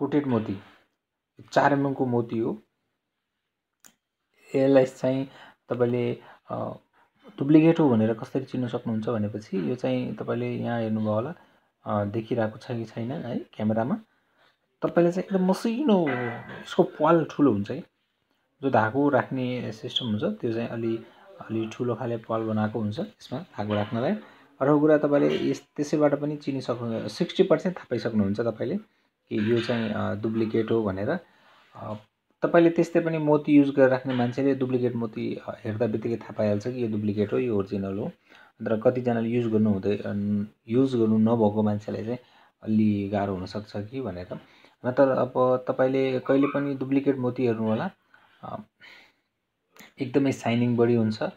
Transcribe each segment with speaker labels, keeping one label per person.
Speaker 1: coated मोती चार एमएमको मोती हो यसलाई चाहिँ तपाईँले डुप्लिकेट हो भनेर कसरी चिन्न सक्नुहुन्छ भनेपछि यो चाहिँ तपाईँले यहाँ हेर्नुभयो होला देखिरहेको छ कि छैन है क्यामेरामा तपाईँले चाहिँ एकदम मसिनो यसको पाल ठुलो हुन्छ है जो धागो राख्ने सिस्टम हुन्छ त्यो चाहिँ अलि अलि ठुलो खाले पाल बनाएको हुन्छ यसमा धागो राख्नलाई अर्को कुरा तपाईँले यस त्यसैबाट पनि चिनिसक्नु सिक्सटी पर्सेन्ट थाहा पाइसक्नुहुन्छ तपाईँले कि यो चाहिँ डुप्लिकेट हो भनेर तपाईँले त्यस्तै पनि मोती युज गरेर राख्ने मान्छेले डुप्लिकेट मोती हेर्दा बित्तिकै थाहा पाइहाल्छ कि यो डुप्लिकेट हो यो ओरिजिनल हो तर कतिजनाले युज गर्नु हुँदै युज गर्नु नभएको मान्छेलाई चाहिँ अलि गाह्रो हुनसक्छ कि भनेर न तर अब तपाईँले कहिले पनि डुप्लिकेट मोती हेर्नु होला एकदमै साइनिङ बढी हुन्छ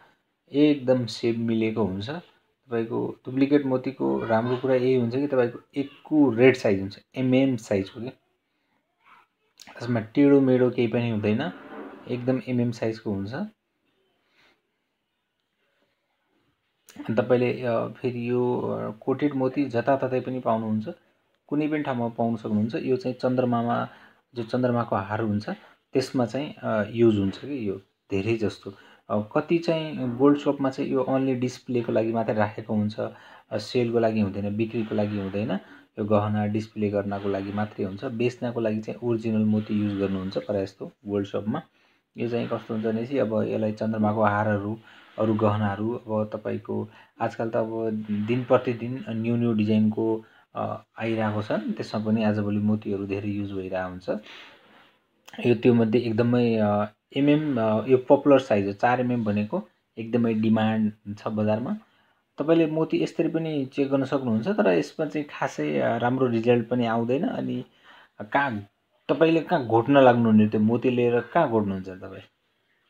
Speaker 1: एकदम सेप मिलेको हुन्छ तपाईँको डुप्लिकेट मोतीको राम्रो कुरा यही हुन्छ कि तपाईँको रेड साइज हुन्छ एमएम साइजको कि त्यसमा टेढो मेढो केही पनि हुँदैन एकदम एमएम साइजको हुन्छ अनि तपाईँले फेरि यो कोटेड मोती जताततै पनि पाउनुहुन्छ कुनै पनि ठाउँमा पाउन सक्नुहुन्छ यो चाहिँ चन्द्रमामा जो चन्द्रमाको हार हुन्छ त्यसमा चाहिँ युज हुन्छ कि यो धेरै जस्तो कति चाहिँ गोल्ड सपमा चाहिँ यो अन्ली डिस्प्लेको लागि मात्रै राखेको हुन्छ सेलको लागि हुँदैन बिक्रीको लागि हुँदैन यो गहना डिस्प्ले गर्नको लागि मात्रै हुन्छ बेच्नको लागि चाहिँ ओरिजिनल मोती युज गर्नुहुन्छ प्रायः जस्तो गोल्ड सपमा यो चाहिँ कस्तो हुन्छ चाहिँ अब यसलाई चन्द्रमाको हारहरू अरू गहनाहरू अब तपाईँको आजकल त अब दिन प्रतिदिन न्यू न्यू डिजाइनको आइरहेको छन् त्यसमा पनि आजभोलि मोतीहरू धेरै युज भइरहेको हुन्छ यो त्योमध्ये एकदमै एमएम यो पपुलर साइज हो चार एमएम भनेको एकदमै डिमान्ड छ बजारमा तपाईँले मोती यसरी पनि चेक गर्न सक्नुहुन्छ तर यसमा चाहिँ खासै राम्रो रिजल्ट पनि आउँदैन अनि कहाँ तपाईँले कहाँ घोट्न लाग्नुहुने त्यो मोती लिएर कहाँ घोट्नुहुन्छ तपाईँ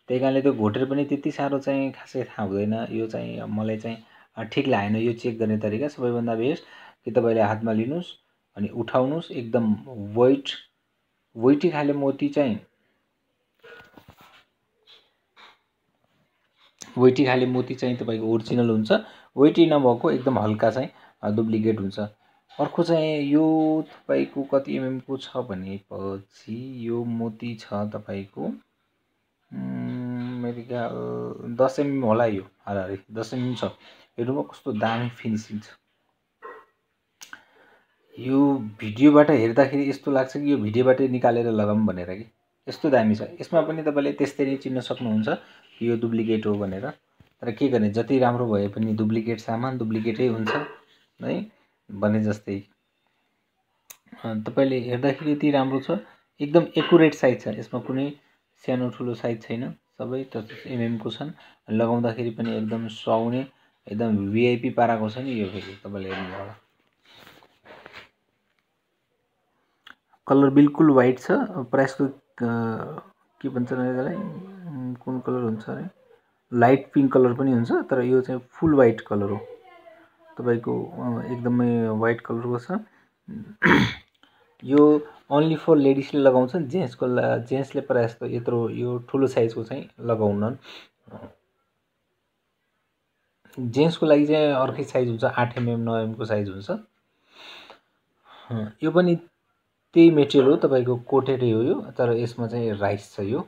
Speaker 1: त्यही कारणले त्यो घोटेर पनि त्यति साह्रो चाहिँ खासै थाहा हुँदैन यो चाहिँ मलाई चाहिँ ठिक लागेन यो चेक गर्ने तरिका सबैभन्दा बेस्ट कि तपाईँले हातमा लिनुहोस् अनि उठाउनुहोस् एकदम वेट वैटी खाले मोती चाहिँ वेटी खाले मोती चाहिँ तपाईँको ओरिजिनल हुन्छ वेटी नभएको एकदम हल्का चाहिँ डुप्लिकेट हुन्छ अर्को चाहिँ यो तपाईँको कति एमएमको छ भनेपछि यो मोती छ तपाईँको मेरो ख्याल दस एमएम होला यो हाराहारी दस एमएम छ हेर्नुभयो कस्तो दामी फिनिसिङ छ यो भिडियोबाट हेर्दाखेरि यस्तो लाग्छ कि यो भिडियोबाटै निकालेर लगाऊँ भनेर कि यस्तो दामी छ यसमा पनि तपाईँले त्यस्तै नै चिन्न सक्नुहुन्छ कि यो डुप्लिकेट हो भनेर तर के गर्ने जति राम्रो भए पनि डुप्लिकेट सामान डुप्लिकेटै हुन्छ है भने जस्तै तपाईँले हेर्दाखेरि यति राम्रो छ एकदम एकुरेट साइज छ यसमा कुनै सानो ठुलो साइज छैन सबै त एमएमको छन् लगाउँदाखेरि पनि एकदम सुहाउने एकदम भिआइपी पाराको छ नि यो फेरि तपाईँले हेर्नु होला कलर बिल्कुल वाइट छ प्राइसको के भन्छ यसलाई कुन कलर हुन्छ अरे लाइट पिङ्क कलर पनि हुन्छ तर यो चाहिँ फुल वाइट कलर हो तपाईँको एकदमै वाइट कलरको छ यो ओन्ली फर लेडिजले लगाउँछन् जेन्ट्सको ला जेन्ट्सले प्रायः जस्तो यत्रो यो ठुलो साइजको चाहिँ लगाउनन् जेन्ट्सको लागि चाहिँ अर्कै साइज हुन्छ आठ एमएम नौ एमको साइज हुन्छ यो पनि त्यही मेटेरियल हो तपाईँको कोटेडै हो यो तर यसमा चाहिँ राइस छ यो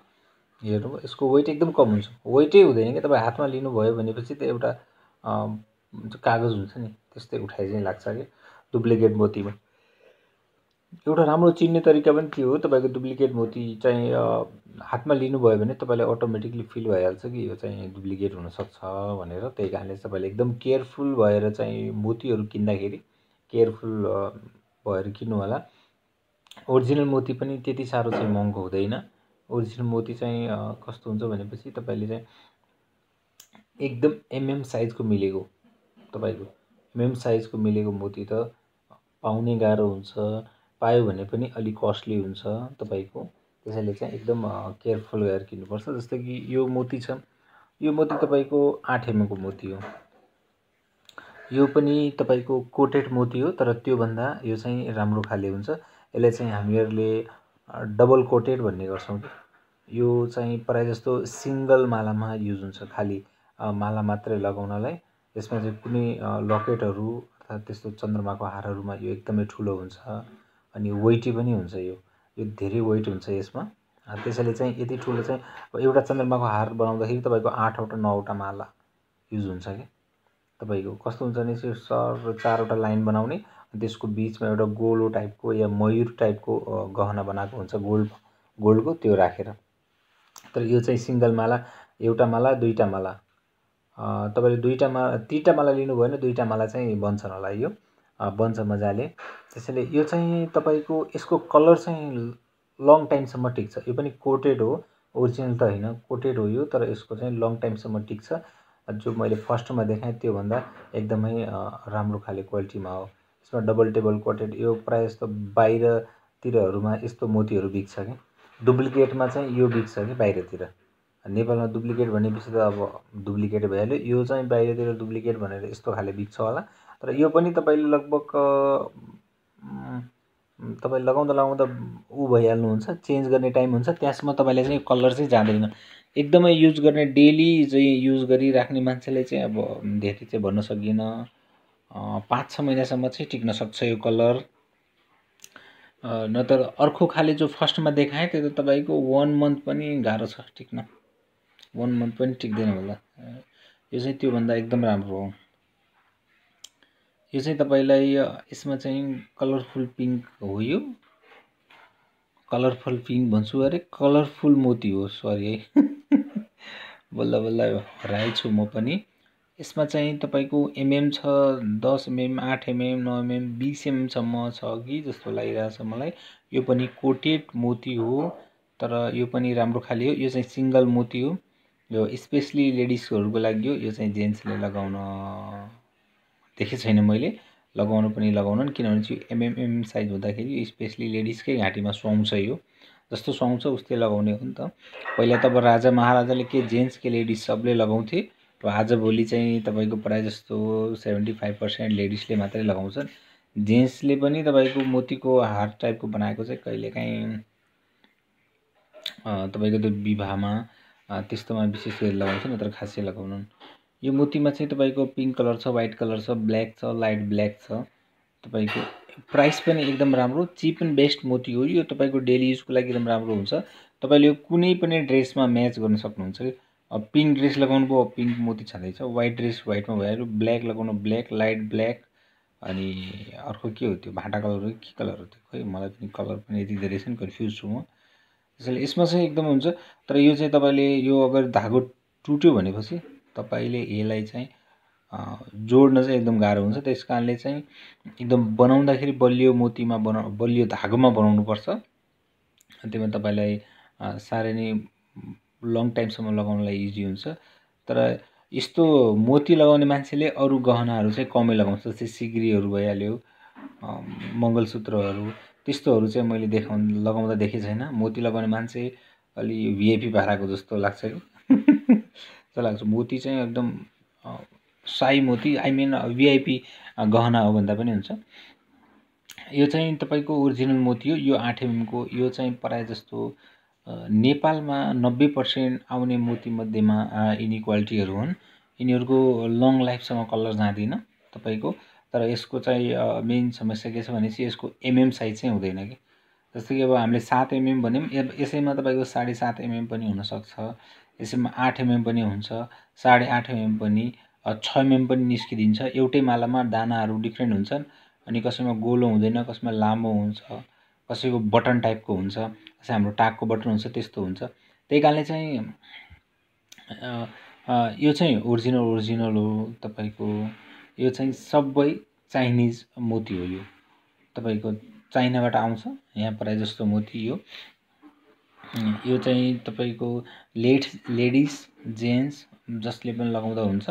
Speaker 1: हेर्नु यसको वेट एकदम कम हुन्छ वेटै हुँदैन कि तपाईँ हातमा लिनुभयो भनेपछि त एउटा कागज हुन्छ नि त्यस्तै उठाइ चाहिँ लाग्छ कि डुप्लिकेट मोतीमा एउटा राम्रो चिन्ने तरिका पनि त्यो हो तपाईँको डुप्लिकेट मोती चाहिँ हातमा लिनुभयो भने तपाईँलाई अटोमेटिकली फिल भइहाल्छ कि यो चाहिँ डुप्लिकेट हुनसक्छ भनेर त्यही कारणले तपाईँले एकदम केयरफुल भएर चाहिँ मोतीहरू किन्दाखेरि केयरफुल भएर किन्नु होला ओरिजिनल मोती पनि त्यति साह्रो चाहिँ महँगो हुँदैन ओरिजिनल मोती चाहिँ कस्तो हुन्छ भनेपछि तपाईँले चाहिँ एकदम एमएम साइजको मिलेको तपाईँको एमएम साइजको मिलेको मोती त पाउने गाह्रो हुन्छ पायो भने पनि अलिक कस्टली हुन्छ तपाईँको त्यसैले चाहिँ एकदम केयरफुल भएर किन्नुपर्छ जस्तो कि यो मोती छ यो मोती तपाईँको आठ एमएमको मोती हो यो पनि तपाईँको कोटेड मोती हो तर त्योभन्दा यो चाहिँ राम्रो खाले हुन्छ यसलाई चाहिँ हामीहरूले डबल कोटेड भन्ने गर्छौँ यो चाहिँ प्रायः जस्तो सिङ्गल मालामा युज हुन्छ खालि माला मात्रै लगाउनलाई यसमा चाहिँ कुनै लकेटहरू अर्थात् त्यस्तो चन्द्रमाको हारहरूमा यो एकदमै ठुलो हुन्छ अनि वेटी पनि हुन्छ यो यो धेरै वेट हुन्छ यसमा त्यसैले चाहिँ यति ठुलो चाहिँ एउटा चन्द्रमाको हार बनाउँदाखेरि तपाईँको आठवटा नौवटा माला युज हुन्छ क्या तपाईँको कस्तो हुन्छ भने चाहिँ सर चारवटा लाइन बनाउने त्यसको बिचमा एउटा गोलो टाइपको या मयुर टाइपको गहना बनाएको हुन्छ गोल्ड गोल्डको त्यो राखेर तर यो चाहिँ सिङ्गल माला एउटा माला दुईवटा माला तपाईँले दुईवटा माला तिनवटा माला लिनुभयो भने दुईवटा माला चाहिँ बन्छन् होला यो बन्छ मजाले त्यसैले यो चाहिँ तपाईँको यसको कलर चाहिँ लङ टाइमसम्म टिक्छ यो पनि कोटेड हो ओरिजिनल त होइन कोटेड हो यो तर यसको चाहिँ लङ टाइमसम्म टिक्छ जो मैले फर्स्टमा देखाएँ त्योभन्दा एकदमै राम्रो खाले क्वालिटीमा हो यसमा डबल टेबल कोटेड यो प्रायः जस्तो बाहिरतिरहरूमा यस्तो मोतीहरू बिक्छ कि डुप्लिकेटमा चाहिँ यो बिक्छ कि बाहिरतिर नेपालमा डुप्लिकेट भनेपछि त अब डुप्लिकेट भइहाल्यो यो चाहिँ बाहिरतिर डुप्लिकेट भनेर यस्तो खाले बिक्छ होला तर यो पनि तपाईँले लगभग तपाईँ लगाउँदा लगाउँदा ऊ भइहाल्नुहुन्छ चेन्ज गर्ने टाइम हुन्छ त्यसमा तपाईँले चाहिँ कलर चाहिँ जाँदैन एकदमै युज गर्ने डेली चाहिँ युज गरिराख्ने मान्छेले चाहिँ अब धेरै चाहिँ भन्न सकिनँ पाँच छ महिनासम्म चाहिँ टिक्न सक्छ यो कलर नत्र अर्को खाले जो फर्स्टमा देखाएँ त्यो त तपाईँको वान मन्थ पनि गाह्रो छ टिक्न वान मन्थ पनि टिक्दैन होला यो चाहिँ त्योभन्दा एकदम राम्रो हो यो चाहिँ तपाईँलाई यसमा चाहिँ कलरफुल पिङ्क हो यो कलरफुल पिङ्क भन्छु अरे कलरफुल मोती हो सरी है बल्ल बल्ल हराएछु म पनि यसमा चाहिँ तपाईँको एमएम छ दस एमएम आठ एमएम नौ एमएम बिस एमएमसम्म छ कि जस्तो लागिरहेको छ मलाई यो पनि कोटेड मोती हो तर यो पनि राम्रो खाले हो यो चाहिँ सिङ्गल मोती हो यो स्पेसली लेडिजहरूको लागि हो यो चाहिँ जेन्ट्सले लगाउन देखेको छैन मैले लगाउनु पनि लगाउन किनभने चाहिँ एमएमएम साइज हुँदाखेरि यो स्पेसली लेडिजकै घाँटीमा सुहाउँछ यो जस्तो सुहाउँछ उस्तै लगाउने हो नि त पहिला त अब राजा महाराजाले के जेन्ट्स के लेडिज सबले लगाउँथे आजभोलि चाहिँ तपाईँको प्रायः जस्तो सेभेन्टी फाइभ पर्सेन्ट लेडिजले मात्रै लगाउँछन् जेन्ट्सले पनि तपाईँको मोतीको हार टाइपको बनाएको चाहिँ कहिलेकाहीँ तपाईँको त्यो विवाहमा त्यस्तोमा विशेष गरी लगाउँछन् नत्र खासै लगाउनु यो मोतीमा चाहिँ तपाईँको पिङ्क कलर छ वाइट कलर छ ब्ल्याक छ लाइट ब्ल्याक छ तपाईँको प्राइस पनि एकदम राम्रो चिप एन्ड बेस्ट मोती हो यो तपाईँको डेली युजको लागि एकदम राम्रो हुन्छ तपाईँले यो कुनै पनि ड्रेसमा म्याच गर्न सक्नुहुन्छ कि पिङ्क ड्रेस लगाउनु भयो पिङ्क मोती छँदैछ वाइट ड्रेस वाइटमा भइहाल्यो ब्ल्याक लगाउनु ब्ल्याक लाइट ब्ल्याक अनि अर्को के हो त्यो भाँटा कलर हो के कलर हो त्यो खोइ मलाई पनि कलर पनि यति धेरै छ नि कन्फ्युज छु म त्यसैले यसमा चाहिँ एकदम हुन्छ तर यो चाहिँ तपाईँले यो अगर धागो टुट्यो भनेपछि तपाईँले यसलाई चाहिँ जोड्न चाहिँ एकदम गाह्रो हुन्छ त्यस कारणले चाहिँ एकदम बनाउँदाखेरि बलियो मोतीमा बना बलियो धागोमा बनाउनुपर्छ त्योमा तपाईँलाई साह्रै नै लङ टाइमसम्म लगाउनलाई इजी हुन्छ तर यस्तो मोती लगाउने मान्छेले अरू गहनाहरू चाहिँ कमै लगाउँछ जस्तै सिग्रीहरू भइहाल्यो मङ्गलसूत्रहरू त्यस्तोहरू चाहिँ मैले देखाउ लगाउँदा देखेको छैन मोती लगाउने मान्छे अलि भिआइपी भाडाको जस्तो लाग्छ कि जस्तो लाग्छ मोती चाहिँ एकदम साई मोती आई मिन भिआइपी गहना हो भन्दा पनि हुन्छ यो चाहिँ तपाईँको ओरिजिनल मोती हो यो आठ एमएमको यो चाहिँ प्रायः जस्तो नेपालमा नब्बे पर्सेन्ट आउने मोतीमध्येमा इनइक्वालिटीहरू हुन् यिनीहरूको लङ लाइफसम्म कलर जाँदैन तपाईँको तर यसको चाहिँ मेन समस्या के छ भने चाहिँ यसको एमएम साइज चाहिँ हुँदैन कि जस्तो कि अब हामीले सात एमएम भन्यौँ यसैमा तपाईँको साढे सात एमएम पनि हुनसक्छ यसैमा आठ एमएम पनि हुन्छ साढे आठ एमएम पनि छ एमएम पनि निस्किदिन्छ एउटै मालामा दानाहरू डिफ्रेन्ट हुन्छन् अनि कसैमा गोलो हुँदैन कसैमा लामो हुन्छ कसैको बटन टाइपको हुन्छ जस्तै हाम्रो टागको बटन हुन्छ त्यस्तो हुन्छ त्यही कारणले चाहिँ यो चाहिँ ओरिजिनल ओरिजिनल हो तपाईँको यो चाहिँ सबै चाइनिज मोती हो यो तपाईँको चाइनाबाट आउँछ यहाँ प्रायः जस्तो मोती यो यो चाहिँ तपाईँको लेड लेडिज जेन्ट्स जसले पनि लगाउँदा हुन्छ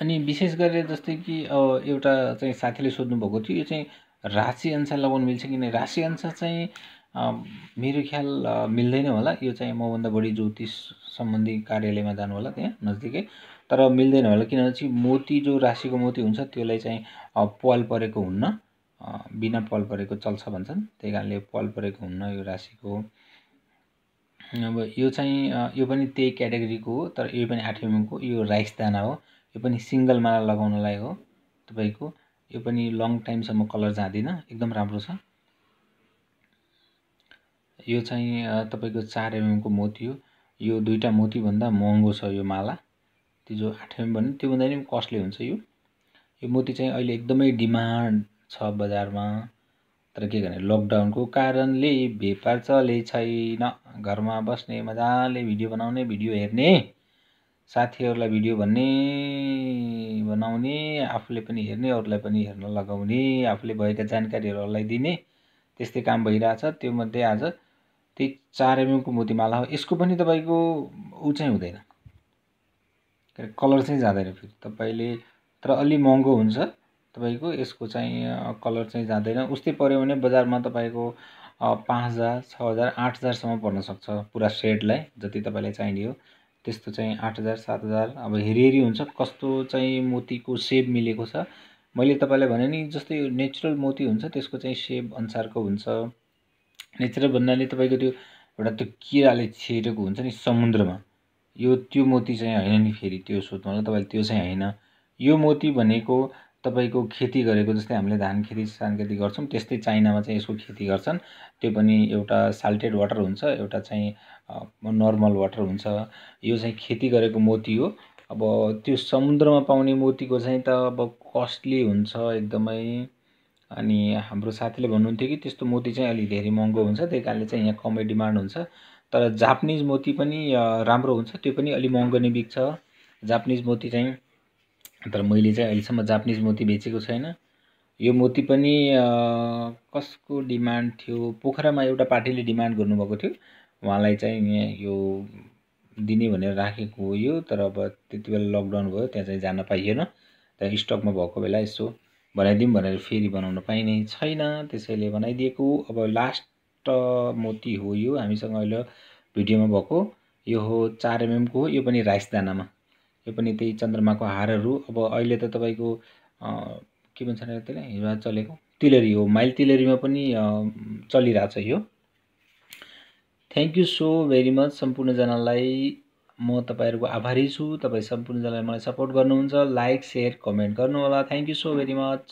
Speaker 1: अनि विशेष गरेर जस्तै कि एउटा चाहिँ साथीले सोध्नुभएको थियो यो चाहिँ राशि अनुसार लगाउनु मिल्छ किनभने राशि अनुसार चाहिँ मेरो ख्याल मिल्दैन होला यो चाहिँ मभन्दा बढी ज्योतिष सम्बन्धी कार्यालयमा जानु होला त्यहाँ नजिकै तर मिल्दैन होला किनभने चाहिँ मोती जो राशिको मोती हुन्छ त्यसलाई चाहिँ पाल परेको हुन्न बिना पाल परेको चल्छ भन्छन् त्यही कारणले पाल परेको हुन्न यो राशिको अब यो चाहिँ यो पनि त्यही क्याटेगोरीको हो तर यो पनि एमएमको यो राइस दाना हो यो पनि सिङ्गल माला लगाउनलाई हो तपाईँको यो पनि लङ टाइमसम्म कलर जाँदैन एकदम राम्रो छ यो चाहिँ तपाईँको चार एमएमको मोती हो यो दुईवटा मोतीभन्दा महँगो छ यो माला त्यो जो आठ एमएम भन्यो त्योभन्दा पनि कस्टली हुन्छ यो यो मोती चाहिँ अहिले एकदमै डिमान्ड छ बजारमा तर के गर्ने लकडाउनको कारणले व्यापार चले छैन घरमा बस्ने मजाले भिडियो बनाउने भिडियो हेर्ने साथीहरूलाई भिडियो भन्ने बनाउने आफूले पनि हेर्ने अरूलाई पनि हेर्न लगाउने आफूले भएका जानकारीहरूलाई दिने त्यस्तै काम भइरहेछ मध्ये आज त्यही चारएमएमको मोतीमाला हो यसको पनि तपाईँको ऊ चाहिँ हुँदैन कलर चाहिँ जाँदैन फेरि तपाईँले तर अलि महँगो हुन्छ तपाईँको यसको चाहिँ कलर चाहिँ जाँदैन उस्तै पऱ्यो भने बजारमा तपाईँको पाँच हजार छ हजार आठ हजारसम्म पर्न सक्छ पुरा सेटलाई जति तपाईँलाई चाहिने हो त्यस्तो चाहिँ आठ हजार सात हजार अब हेरी हेरी हुन्छ कस्तो चाहिँ मोतीको सेप मिलेको छ मैले तपाईँलाई भने नि जस्तै यो नेचुरल मोती हुन्छ त्यसको चाहिँ सेप अनुसारको हुन्छ नेचुरल भन्नाले तपाईँको त्यो एउटा त्यो किराले छिरेको हुन्छ नि समुद्रमा यो त्यो मोती चाहिँ होइन नि फेरि त्यो सोध्नु होला तपाईँले त्यो चाहिँ होइन यो मोती भनेको तपाईँको खेती गरेको जस्तै हामीले धान खेती सान खेती गर्छौँ त्यस्तै चाइनामा चाहिँ यसको खेती गर्छन् त्यो पनि एउटा साल्टेड वाटर हुन्छ एउटा चाहिँ नर्मल वाटर हुन्छ यो चाहिँ खेती गरेको मोती हो अब त्यो समुद्रमा पाउने मोतीको चाहिँ त अब कस्टली हुन्छ एकदमै अनि हाम्रो साथीले भन्नुहुन्थ्यो कि त्यस्तो मोती चाहिँ अलिक धेरै महँगो हुन्छ त्यही कारणले चाहिँ यहाँ कमै डिमान्ड हुन्छ तर जापानिज मोती पनि राम्रो हुन्छ त्यो पनि अलि महँगो नै बिक्छ जापानिज मोती चाहिँ तर मैले चाहिँ अहिलेसम्म जापानिज मोती बेचेको छैन यो मोती पनि कसको डिमान्ड थियो पोखरामा एउटा पार्टीले डिमान्ड गर्नुभएको थियो उहाँलाई चाहिँ यो दिने भनेर राखेको हो यो तर अब त्यति बेला लकडाउन भयो त्यहाँ चाहिँ जान पाइएन त्यहाँ स्टकमा भएको बेला यसो बनाइदिउँ भनेर फेरि बनाउन पाइने छैन त्यसैले बनाइदिएको अब लास्ट मोती हो यो हामीसँग अहिले भिडियोमा भएको यो हो चार एमएमको हो यो पनि राइस दानामा यो पनि त्यही चन्द्रमाको हारहरू अब अहिले त तपाईँको के भन्छ अरे त्यसलाई हिजो चलेको तिलेरी हो माइल तिलेरीमा पनि चलिरहेछ यो thank you so very much सम्पूर्णजनालाई म तपाईँहरूको आभारी छु तपाईँ सम्पूर्णजनालाई मलाई सपोर्ट गर्नुहुन्छ लाइक सेयर कमेन्ट गर्नुहोला thank you so very much